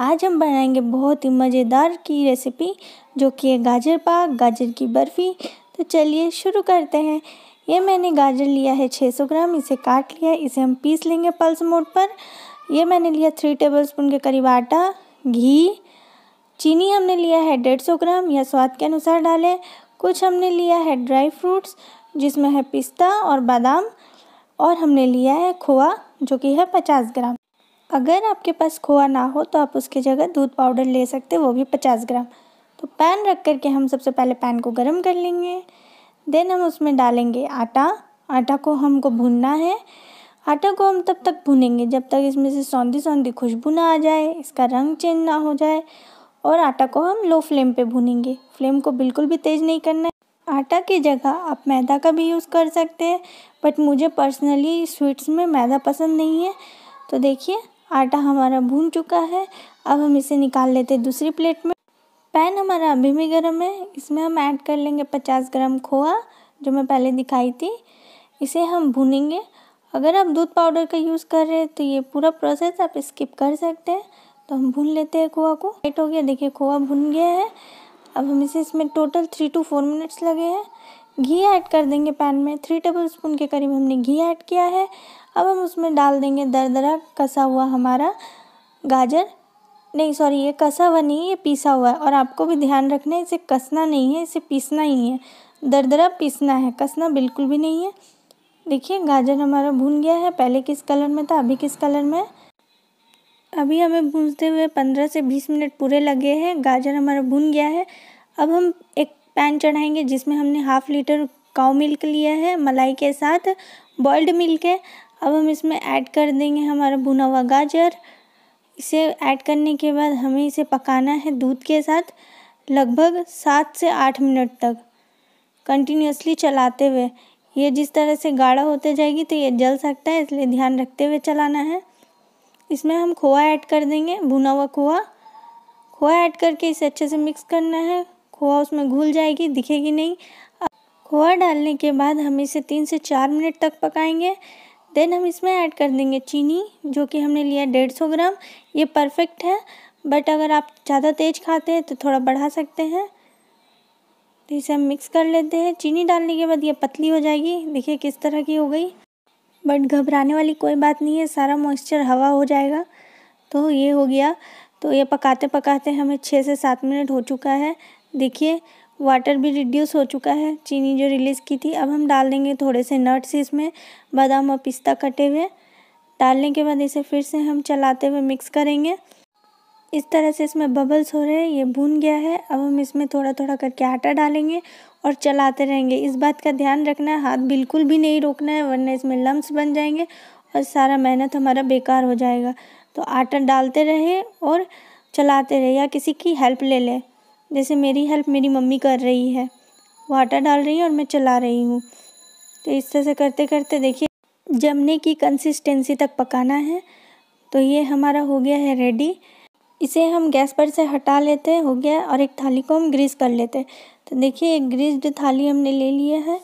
आज हम बनाएंगे बहुत ही मज़ेदार की रेसिपी जो कि है गाजर पाक गाजर की बर्फ़ी तो चलिए शुरू करते हैं ये मैंने गाजर लिया है 600 ग्राम इसे काट लिया है इसे हम पीस लेंगे पल्स मोड पर यह मैंने लिया थ्री टेबलस्पून के करीब आटा घी चीनी हमने लिया है 150 ग्राम या स्वाद के अनुसार डालें कुछ हमने लिया है ड्राई फ्रूट्स जिसमें है पिस्ता और बादाम और हमने लिया है खोआ जो कि है पचास ग्राम अगर आपके पास खोआ ना हो तो आप उसकी जगह दूध पाउडर ले सकते वो भी पचास ग्राम तो पैन रख कर के हम सबसे पहले पैन को गर्म कर लेंगे देन हम उसमें डालेंगे आटा आटा को हमको भूनना है आटा को हम तब तक भूनेंगे जब तक इसमें से सौंधी सौंधी खुशबू ना आ जाए इसका रंग चेंज ना हो जाए और आटा को हम लो फ्लेम पे भूनेंगे फ्लेम को बिल्कुल भी तेज़ नहीं करना है आटा की जगह आप मैदा का भी यूज़ कर सकते हैं बट मुझे पर्सनली स्वीट्स में मैदा पसंद नहीं है तो देखिए आटा हमारा भून चुका है अब हम इसे निकाल लेते हैं दूसरी प्लेट में पैन हमारा अभी भी गर्म है इसमें हम ऐड कर लेंगे पचास ग्राम खोआ जो मैं पहले दिखाई थी इसे हम भूनेंगे अगर आप दूध पाउडर का यूज़ कर रहे हैं तो ये पूरा प्रोसेस आप स्किप कर सकते हैं तो हम भून लेते हैं खोआ को लाइट हो गया देखिए खोआ भून गया है अब हम इसे इसमें total three two four minutes लगे हैं घी ऐड कर देंगे पैन में थ्री टेबल स्पून के करीब हमने घी ऐड किया है अब हम उसमें डाल देंगे दरदरा कसा हुआ हमारा गाजर नहीं सॉरी ये कसा हुआ नहीं है ये पीसा हुआ है और आपको भी ध्यान रखना है इसे कसना नहीं है इसे पीसना ही है दरदरा पीसना है कसना बिल्कुल भी नहीं है देखिए गाजर हमारा भून गया है पहले किस कलर में था अभी किस कलर में अभी हमें भूनते हुए पंद्रह से बीस मिनट पूरे लगे हैं गाजर हमारा भून गया है अब हम एक पैन चढ़ाएंगे जिसमें हमने हाफ़ लीटर काउ मिल्क लिया है मलाई के साथ बॉइल्ड मिल्क है अब हम इसमें ऐड कर देंगे हमारा भुना हुआ गाजर इसे ऐड करने के बाद हमें इसे पकाना है दूध के साथ लगभग सात से आठ मिनट तक कंटिन्यूसली चलाते हुए ये जिस तरह से गाढ़ा होते जाएगी तो ये जल सकता है इसलिए ध्यान रखते हुए चलाना है इसमें हम खोआ ऐड कर देंगे भुना हुआ खोआ खोआ ऐड करके इसे अच्छे से मिक्स करना है खोआ उसमें घुल जाएगी दिखेगी नहीं खोआ डालने के बाद हम इसे तीन से चार मिनट तक पकाएंगे देन हम इसमें ऐड कर देंगे चीनी जो कि हमने लिया डेढ़ सौ ग्राम ये परफेक्ट है बट अगर आप ज़्यादा तेज़ खाते हैं तो थोड़ा बढ़ा सकते हैं तो इसे हम मिक्स कर लेते हैं चीनी डालने के बाद ये पतली हो जाएगी देखिए किस तरह की हो गई बट घबराने वाली कोई बात नहीं है सारा मॉइस्चर हवा हो जाएगा तो ये हो गया तो ये पकाते पकाते हमें छः से सात मिनट हो चुका है देखिए वाटर भी रिड्यूस हो चुका है चीनी जो रिलीज़ की थी अब हम डाल देंगे थोड़े से नट्स इसमें बादाम और पिस्ता कटे हुए डालने के बाद इसे फिर से हम चलाते हुए मिक्स करेंगे इस तरह से इसमें बबल्स हो रहे हैं ये भून गया है अब हम इसमें थोड़ा थोड़ा करके आटा डालेंगे और चलाते रहेंगे इस बात का ध्यान रखना है हाथ बिल्कुल भी नहीं रोकना है वरना इसमें लम्ब बन जाएंगे और सारा मेहनत हमारा बेकार हो जाएगा तो आटा डालते रहे और चलाते रहे या किसी की हेल्प ले लें जैसे मेरी हेल्प मेरी मम्मी कर रही है वो आटा डाल रही है और मैं चला रही हूँ तो इस तरह से करते करते देखिए जमने की कंसिस्टेंसी तक पकाना है तो ये हमारा हो गया है रेडी इसे हम गैस पर से हटा लेते हैं हो गया और एक थाली को हम ग्रीस कर लेते हैं तो देखिए एक ग्रीस्ड थाली हमने ले लिया है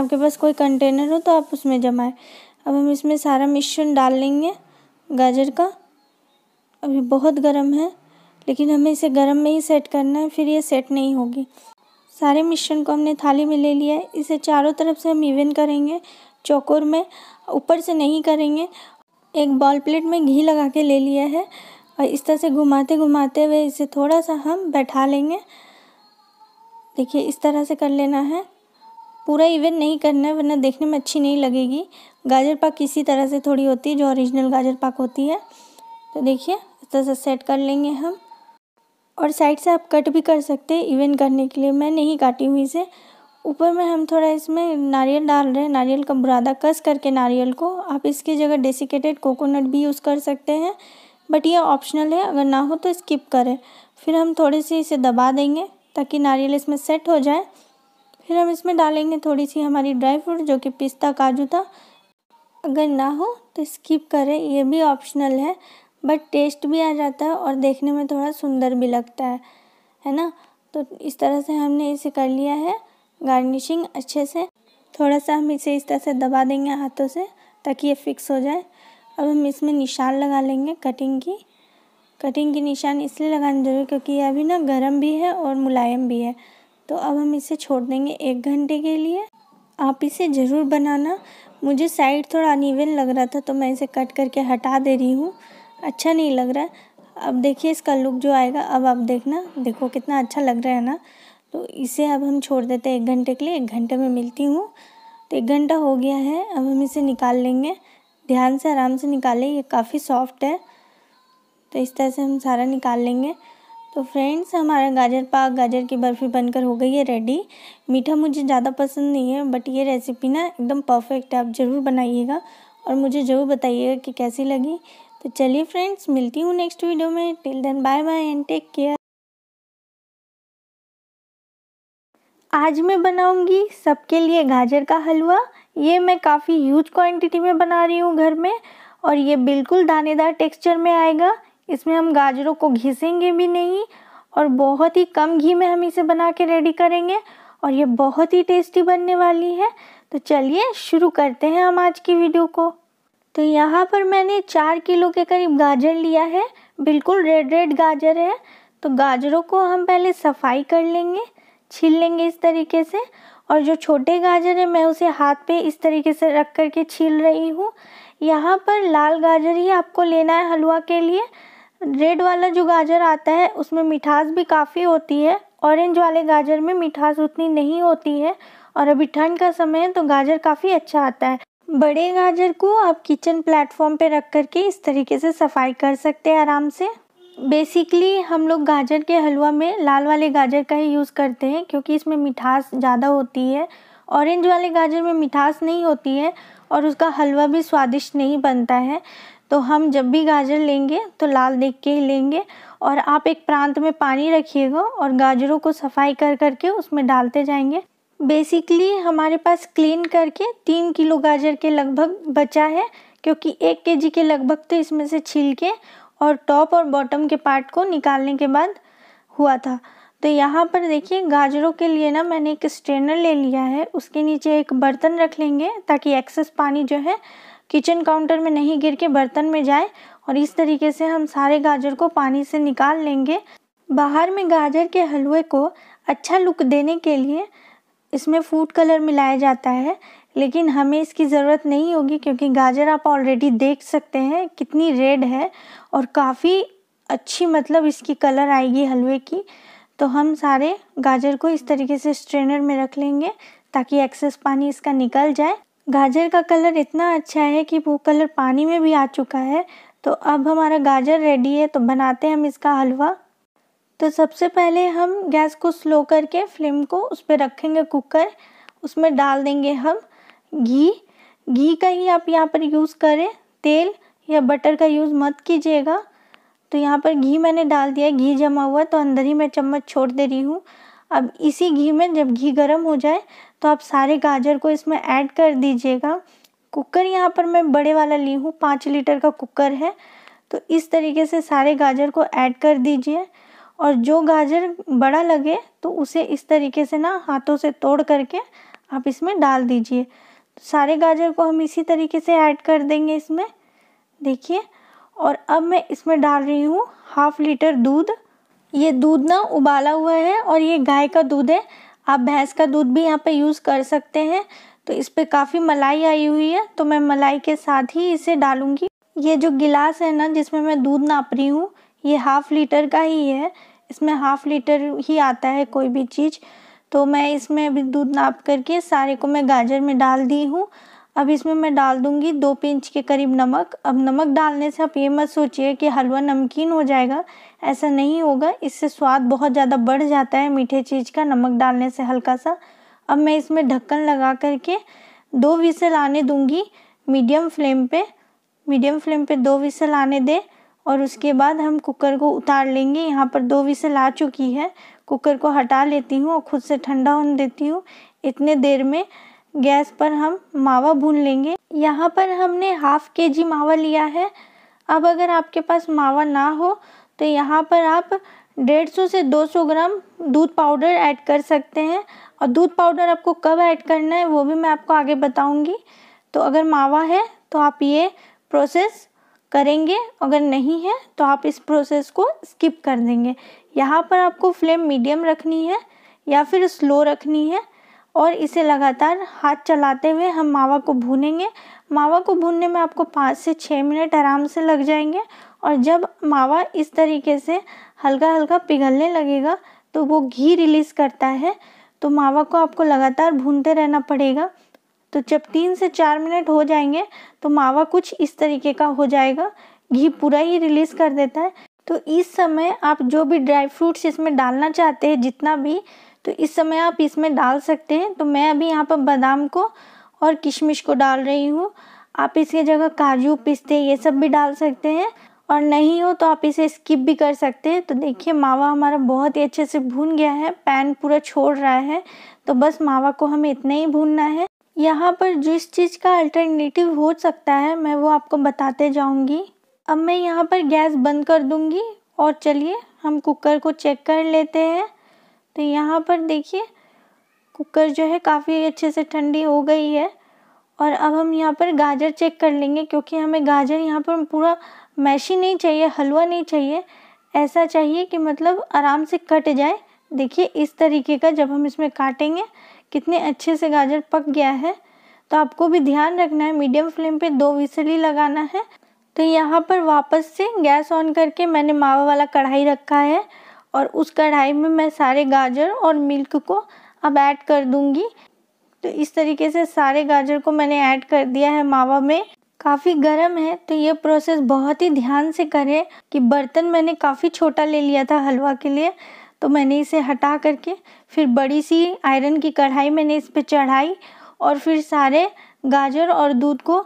आपके पास कोई कंटेनर हो तो आप उसमें जमाएं अब हम इसमें सारा मिश्रण डाल लेंगे गाजर का अभी बहुत गर्म है लेकिन हमें इसे गर्म में ही सेट करना है फिर ये सेट नहीं होगी सारे मिश्रण को हमने थाली में ले लिया है इसे चारों तरफ से हम इवन करेंगे चौकोर में ऊपर से नहीं करेंगे एक बॉल प्लेट में घी लगा के ले लिया है और इस तरह से घुमाते घुमाते हुए इसे थोड़ा सा हम बैठा लेंगे देखिए इस तरह से कर लेना है पूरा इवेंट नहीं करना है वरना देखने में अच्छी नहीं लगेगी गाजर पाक इसी तरह से थोड़ी होती है जो ओरिजिनल गाजर पाक होती है तो देखिए इस तरह से सेट कर लेंगे हम और साइड से आप कट भी कर सकते हैं इवन करने के लिए मैं नहीं काटी हुई इसे ऊपर में हम थोड़ा इसमें नारियल डाल रहे हैं नारियल का बुरादा कस करके नारियल को आप इसकी जगह डेसिकेटेड कोकोनट भी यूज़ कर सकते हैं बट ये ऑप्शनल है अगर ना हो तो स्किप करें फिर हम थोड़ी सी इसे दबा देंगे ताकि नारियल इसमें सेट हो जाए फिर हम इसमें डालेंगे थोड़ी सी हमारी ड्राई फ्रूट जो कि पिस्ता काजू था अगर ना हो तो स्किप करें ये भी ऑप्शनल है बट टेस्ट भी आ जाता है और देखने में थोड़ा सुंदर भी लगता है है ना तो इस तरह से हमने इसे कर लिया है गार्निशिंग अच्छे से थोड़ा सा हम इसे इस तरह से दबा देंगे हाथों से ताकि ये फिक्स हो जाए अब हम इसमें निशान लगा लेंगे कटिंग की कटिंग की निशान इसलिए लगाना जरूरी क्योंकि ये अभी ना गर्म भी है और मुलायम भी है तो अब हम इसे छोड़ देंगे एक घंटे के लिए आप इसे ज़रूर बनाना मुझे साइड थोड़ा अनइवन लग रहा था तो मैं इसे कट करके हटा दे रही हूँ अच्छा नहीं लग रहा है अब देखिए इसका लुक जो आएगा अब आप देखना देखो कितना अच्छा लग रहा है ना तो इसे अब हम छोड़ देते हैं एक घंटे के लिए एक घंटे में मिलती हूँ तो एक घंटा हो गया है अब हम इसे निकाल लेंगे ध्यान से आराम से निकालें ये काफ़ी सॉफ्ट है तो इस तरह से हम सारा निकाल लेंगे तो फ्रेंड्स हमारा गाजर पाक गाजर की बर्फ़ी बनकर हो गई है रेडी मीठा मुझे ज़्यादा पसंद नहीं है बट ये रेसिपी ना एकदम परफेक्ट है आप ज़रूर बनाइएगा और मुझे ज़रूर बताइएगा कि कैसी लगी तो चलिए फ्रेंड्स मिलती हूँ नेक्स्ट वीडियो में till then bye bye and take care आज मैं बनाऊंगी सबके लिए गाजर का हलवा ये मैं काफ़ी ह्यूज क्वांटिटी में बना रही हूँ घर में और ये बिल्कुल दानेदार टेक्सचर में आएगा इसमें हम गाजरों को घिसेंगे भी नहीं और बहुत ही कम घी में हम इसे बना के रेडी करेंगे और ये बहुत ही टेस्टी बनने वाली है तो चलिए शुरू करते हैं हम आज की वीडियो को तो यहाँ पर मैंने चार किलो के करीब गाजर लिया है बिल्कुल रेड रेड गाजर है तो गाजरों को हम पहले सफाई कर लेंगे छील लेंगे इस तरीके से और जो छोटे गाजर है मैं उसे हाथ पे इस तरीके से रख कर के छील रही हूँ यहाँ पर लाल गाजर ही आपको लेना है हलवा के लिए रेड वाला जो गाजर आता है उसमें मिठास भी काफ़ी होती है ऑरेंज वाले गाजर में मिठास उतनी नहीं होती है और अभी ठंड का समय है तो गाजर काफ़ी अच्छा आता है बड़े गाजर को आप किचन प्लेटफॉर्म पे रख कर के इस तरीके से सफाई कर सकते हैं आराम से बेसिकली हम लोग गाजर के हलवा में लाल वाले गाजर का ही यूज़ करते हैं क्योंकि इसमें मिठास ज़्यादा होती है ऑरेंज वाले गाजर में मिठास नहीं होती है और उसका हलवा भी स्वादिष्ट नहीं बनता है तो हम जब भी गाजर लेंगे तो लाल देख के ही लेंगे और आप एक प्रांत में पानी रखिएगा और गाजरों को सफाई कर करके उसमें डालते जाएंगे बेसिकली हमारे पास क्लीन करके तीन किलो गाजर के लगभग बचा है क्योंकि एक के जी के लगभग तो इसमें से छील के और टॉप और बॉटम के पार्ट को निकालने के बाद हुआ था तो यहाँ पर देखिए गाजरों के लिए ना मैंने एक स्ट्रेनर ले लिया है उसके नीचे एक बर्तन रख लेंगे ताकि एक्सेस पानी जो है किचन काउंटर में नहीं गिर के बर्तन में जाए और इस तरीके से हम सारे गाजर को पानी से निकाल लेंगे बाहर में गाजर के हलवे को अच्छा लुक देने के लिए इसमें फूड कलर मिलाया जाता है लेकिन हमें इसकी ज़रूरत नहीं होगी क्योंकि गाजर आप ऑलरेडी देख सकते हैं कितनी रेड है और काफ़ी अच्छी मतलब इसकी कलर आएगी हलवे की तो हम सारे गाजर को इस तरीके से स्ट्रेनर में रख लेंगे ताकि एक्सेस पानी इसका निकल जाए गाजर का कलर इतना अच्छा है कि वो कलर पानी में भी आ चुका है तो अब हमारा गाजर रेडी है तो बनाते हैं हम इसका हलवा तो सबसे पहले हम गैस को स्लो करके फ्लेम को उस पर रखेंगे कुकर उसमें डाल देंगे हम घी घी का ही आप यहाँ पर यूज़ करें तेल या बटर का यूज़ मत कीजिएगा तो यहाँ पर घी मैंने डाल दिया घी जमा हुआ तो अंदर ही मैं चम्मच छोड़ दे रही हूँ अब इसी घी में जब घी गर्म हो जाए तो आप सारे गाजर को इसमें ऐड कर दीजिएगा कुकर यहाँ पर मैं बड़े वाला ली हूँ पाँच लीटर का कुकर है तो इस तरीके से सारे गाजर को ऐड कर दीजिए और जो गाजर बड़ा लगे तो उसे इस तरीके से ना हाथों से तोड़ करके आप इसमें डाल दीजिए सारे गाजर को हम इसी तरीके से ऐड कर देंगे इसमें देखिए और अब मैं इसमें डाल रही हूँ हाफ लीटर दूध ये दूध ना उबाला हुआ है और ये गाय का दूध है आप भैंस का दूध भी यहाँ पे यूज़ कर सकते हैं तो इस पर काफ़ी मलाई आई हुई है तो मैं मलाई के साथ ही इसे डालूँगी ये जो गिलास है ना जिसमें मैं दूध नाप रही हूँ ये हाफ़ लीटर का ही है इसमें हाफ़ लीटर ही आता है कोई भी चीज़ तो मैं इसमें अभी दूध नाप करके सारे को मैं गाजर में डाल दी हूँ अब इसमें मैं डाल दूँगी दो पिंच के करीब नमक अब नमक डालने से आप ये मत सोचिए कि हलवा नमकीन हो जाएगा ऐसा नहीं होगा इससे स्वाद बहुत ज़्यादा बढ़ जाता है मीठे चीज़ का नमक डालने से हल्का सा अब मैं इसमें ढक्कन लगा करके दो विसल आने दूँगी मीडियम फ्लेम पर मीडियम फ्लेम पर दो विसल आने दें और उसके बाद हम कुकर को उतार लेंगे यहाँ पर दो विसल आ चुकी है कुकर को हटा लेती हूँ और खुद से ठंडा होने देती हूँ इतने देर में गैस पर हम मावा भून लेंगे यहाँ पर हमने हाफ के जी मावा लिया है अब अगर आपके पास मावा ना हो तो यहाँ पर आप डेढ़ सौ से दो सौ ग्राम दूध पाउडर ऐड कर सकते हैं और दूध पाउडर आपको कब ऐड करना है वो भी मैं आपको आगे बताऊंगी तो अगर मावा है तो आप ये प्रोसेस करेंगे अगर नहीं है तो आप इस प्रोसेस को स्किप कर देंगे यहाँ पर आपको फ्लेम मीडियम रखनी है या फिर स्लो रखनी है और इसे लगातार हाथ चलाते हुए हम मावा को भूनेंगे मावा को भूनने में आपको पाँच से छः मिनट आराम से लग जाएंगे और जब मावा इस तरीके से हल्का हल्का पिघलने लगेगा तो वो घी रिलीज़ करता है तो मावा को आपको लगातार भूनते रहना पड़ेगा तो जब तीन से चार मिनट हो जाएंगे तो मावा कुछ इस तरीके का हो जाएगा घी पूरा ही रिलीज़ कर देता है तो इस समय आप जो भी ड्राई फ्रूट्स इसमें डालना चाहते हैं जितना भी तो इस समय आप इसमें डाल सकते हैं तो मैं अभी यहाँ पर बादाम को और किशमिश को डाल रही हूँ आप इसके जगह काजू पिस्ते ये सब भी डाल सकते हैं और नहीं हो तो आप इसे स्किप भी कर सकते हैं तो देखिए मावा हमारा बहुत ही अच्छे से भून गया है पैन पूरा छोड़ रहा है तो बस मावा को हमें इतना ही भूनना है यहाँ पर जिस चीज़ का अल्टरनेटिव हो सकता है मैं वो आपको बताते जाऊँगी अब मैं यहाँ पर गैस बंद कर दूँगी और चलिए हम कुकर को चेक कर लेते हैं तो यहाँ पर देखिए कुकर जो है काफ़ी अच्छे से ठंडी हो गई है और अब हम यहाँ पर गाजर चेक कर लेंगे क्योंकि हमें गाजर यहाँ पर पूरा मैशी नहीं चाहिए हलवा नहीं चाहिए ऐसा चाहिए कि मतलब आराम से कट जाए देखिए इस तरीके का जब हम इसमें काटेंगे कितने अच्छे से गाजर पक गया है तो आपको भी ध्यान रखना है मीडियम फ्लेम पे दो विसली लगाना है तो यहाँ पर वापस से गैस ऑन करके मैंने मावा वाला कढ़ाई रखा है और उस कढ़ाई में मैं सारे गाजर और मिल्क को अब ऐड कर दूंगी तो इस तरीके से सारे गाजर को मैंने ऐड कर दिया है मावा में काफ़ी गर्म है तो ये प्रोसेस बहुत ही ध्यान से करें कि बर्तन मैंने काफ़ी छोटा ले लिया था हलवा के लिए तो मैंने इसे हटा करके फिर बड़ी सी आयरन की कढ़ाई मैंने इस पर चढ़ाई और फिर सारे गाजर और दूध को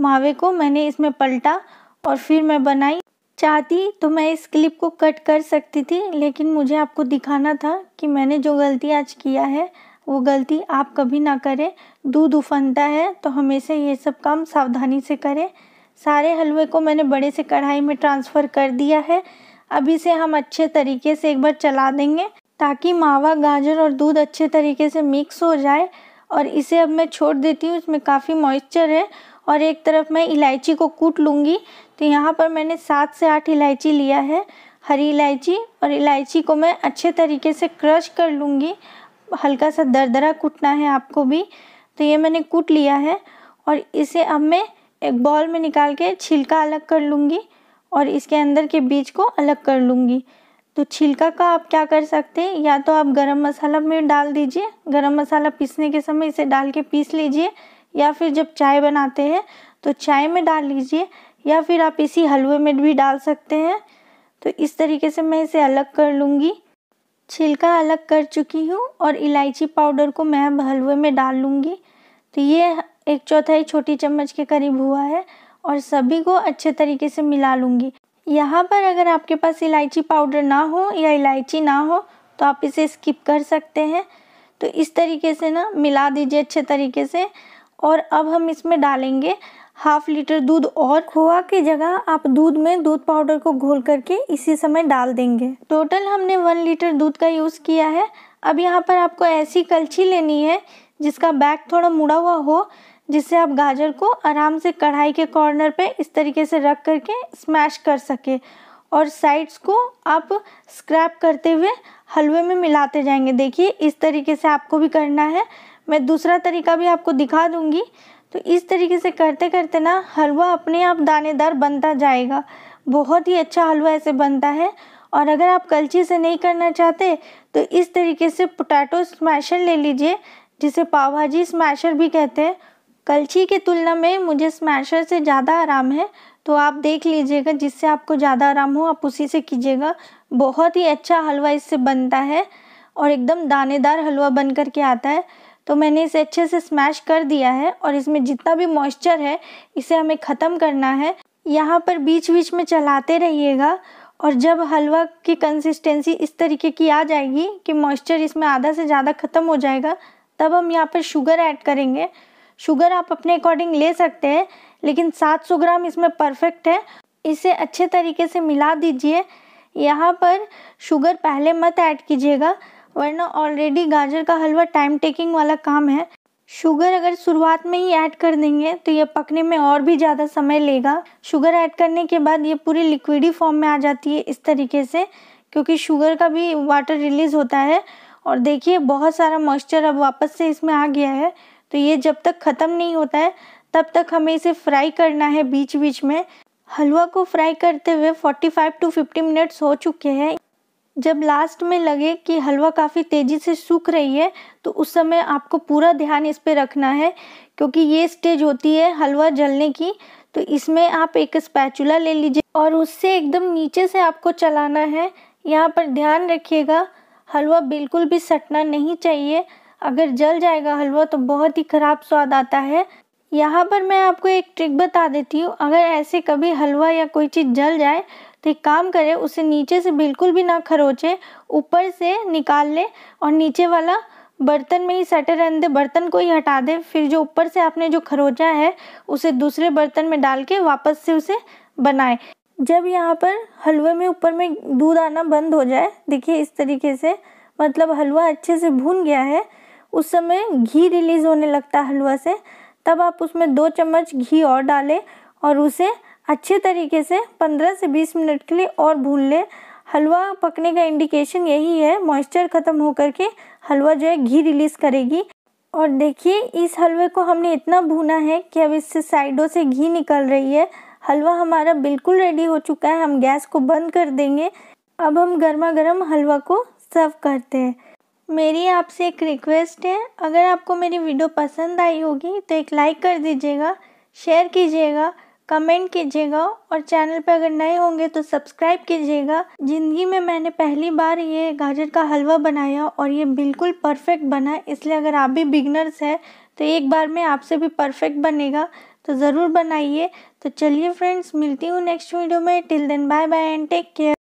मावे को मैंने इसमें पलटा और फिर मैं बनाई चाहती तो मैं इस क्लिप को कट कर सकती थी लेकिन मुझे आपको दिखाना था कि मैंने जो गलती आज किया है वो गलती आप कभी ना करें दूध उफनता है तो हमेशा ये सब काम सावधानी से करें सारे हलवे को मैंने बड़े से कढ़ाई में ट्रांसफ़र कर दिया है अब इसे हम अच्छे तरीके से एक बार चला देंगे ताकि मावा गाजर और दूध अच्छे तरीके से मिक्स हो जाए और इसे अब मैं छोड़ देती हूँ इसमें काफ़ी मॉइस्चर है और एक तरफ मैं इलायची को कूट लूँगी तो यहाँ पर मैंने सात से आठ इलायची लिया है हरी इलायची और इलायची को मैं अच्छे तरीके से क्रश कर लूँगी हल्का सा दरदरा कूटना है आपको भी तो ये मैंने कूट लिया है और इसे अब मैं एक बॉल में निकाल के छिलका अलग कर लूँगी और इसके अंदर के बीज को अलग कर लूँगी तो छिलका का आप क्या कर सकते हैं या तो आप गरम मसाला में डाल दीजिए गरम मसाला पीसने के समय इसे डाल के पीस लीजिए या फिर जब चाय बनाते हैं तो चाय में डाल लीजिए या फिर आप इसी हलवे में भी डाल सकते हैं तो इस तरीके से मैं इसे अलग कर लूँगी छिलका अलग कर चुकी हूँ और इलायची पाउडर को मैं अब हलवे में डाल लूँगी तो ये एक चौथाई छोटी चम्मच के करीब हुआ है और सभी को अच्छे तरीके से मिला लूँगी यहाँ पर अगर आपके पास इलायची पाउडर ना हो या इलायची ना हो तो आप इसे स्किप कर सकते हैं तो इस तरीके से ना मिला दीजिए अच्छे तरीके से और अब हम इसमें डालेंगे हाफ लीटर दूध और खोआ की जगह आप दूध में दूध पाउडर को घोल करके इसी समय डाल देंगे टोटल हमने वन लीटर दूध का यूज़ किया है अब यहाँ पर आपको ऐसी कलछी लेनी है जिसका बैग थोड़ा मुड़ा हुआ हो जिससे आप गाजर को आराम से कढ़ाई के कॉर्नर पे इस तरीके से रख करके स्मैश कर सके और साइड्स को आप स्क्रैप करते हुए हलवे में मिलाते जाएंगे देखिए इस तरीके से आपको भी करना है मैं दूसरा तरीका भी आपको दिखा दूँगी तो इस तरीके से करते करते ना हलवा अपने आप दानेदार बनता जाएगा बहुत ही अच्छा हलवा ऐसे बनता है और अगर आप कलछी से नहीं करना चाहते तो इस तरीके से पोटैटो स्मैशर ले लीजिए जिसे पाव भाजी स्मैशर भी कहते हैं कलछी की तुलना में मुझे स्मैशर से ज़्यादा आराम है तो आप देख लीजिएगा जिससे आपको ज़्यादा आराम हो आप उसी से कीजिएगा बहुत ही अच्छा हलवा इससे बनता है और एकदम दानेदार हलवा बन कर के आता है तो मैंने इसे अच्छे से स्मैश कर दिया है और इसमें जितना भी मॉइस्चर है इसे हमें ख़त्म करना है यहाँ पर बीच बीच में चलाते रहिएगा और जब हलवा की कंसिस्टेंसी इस तरीके की आ जाएगी कि मॉइस्चर इसमें आधा से ज़्यादा ख़त्म हो जाएगा तब हम यहाँ पर शुगर ऐड करेंगे शुगर आप अपने अकॉर्डिंग ले सकते हैं लेकिन 700 ग्राम इसमें परफेक्ट है इसे अच्छे तरीके से मिला दीजिए यहाँ पर शुगर पहले मत ऐड कीजिएगा वरना ऑलरेडी गाजर का हलवा टाइम टेकिंग वाला काम है शुगर अगर शुरुआत में ही ऐड कर देंगे तो ये पकने में और भी ज़्यादा समय लेगा शुगर ऐड करने के बाद ये पूरी लिक्विडी फॉर्म में आ जाती है इस तरीके से क्योंकि शुगर का भी वाटर रिलीज़ होता है और देखिए बहुत सारा मॉइस्चर अब वापस से इसमें आ गया है तो ये जब तक ख़त्म नहीं होता है तब तक हमें इसे फ्राई करना है बीच बीच में हलवा को फ्राई करते हुए 45 टू 50 मिनट्स हो चुके हैं जब लास्ट में लगे कि हलवा काफ़ी तेज़ी से सूख रही है तो उस समय आपको पूरा ध्यान इस पर रखना है क्योंकि ये स्टेज होती है हलवा जलने की तो इसमें आप एक स्पैचुला ले लीजिए और उससे एकदम नीचे से आपको चलाना है यहाँ पर ध्यान रखिएगा हलवा बिल्कुल भी सटना नहीं चाहिए अगर जल जाएगा हलवा तो बहुत ही ख़राब स्वाद आता है यहाँ पर मैं आपको एक ट्रिक बता देती हूँ अगर ऐसे कभी हलवा या कोई चीज़ जल जाए तो एक काम करें उसे नीचे से बिल्कुल भी ना खरोचे ऊपर से निकाल ले और नीचे वाला बर्तन में ही सटे रहने दे बर्तन को ही हटा दे फिर जो ऊपर से आपने जो खरोचा है उसे दूसरे बर्तन में डाल के वापस से उसे बनाएं जब यहाँ पर हलवे में ऊपर में दूध आना बंद हो जाए देखिए इस तरीके से मतलब हलवा अच्छे से भून गया है उस समय घी रिलीज होने लगता है हलवा से तब आप उसमें दो चम्मच घी और डालें और उसे अच्छे तरीके से 15 से 20 मिनट के लिए और भून लें हलवा पकने का इंडिकेशन यही है मॉइस्चर ख़त्म होकर के हलवा जो है घी रिलीज़ करेगी और देखिए इस हलवे को हमने इतना भूना है कि अब इससे साइडों से घी निकल रही है हलवा हमारा बिल्कुल रेडी हो चुका है हम गैस को बंद कर देंगे अब हम गर्मा गर्म हलवा को सर्व करते हैं मेरी आपसे एक रिक्वेस्ट है अगर आपको मेरी वीडियो पसंद आई होगी तो एक लाइक कर दीजिएगा शेयर कीजिएगा कमेंट कीजिएगा और चैनल पर अगर नए होंगे तो सब्सक्राइब कीजिएगा ज़िंदगी में मैंने पहली बार ये गाजर का हलवा बनाया और ये बिल्कुल परफेक्ट बना इसलिए अगर आप भी बिगनर्स हैं तो एक बार में आपसे भी परफेक्ट बनेगा तो ज़रूर बनाइए तो चलिए फ्रेंड्स मिलती हूँ नेक्स्ट वीडियो में till then bye bye and take care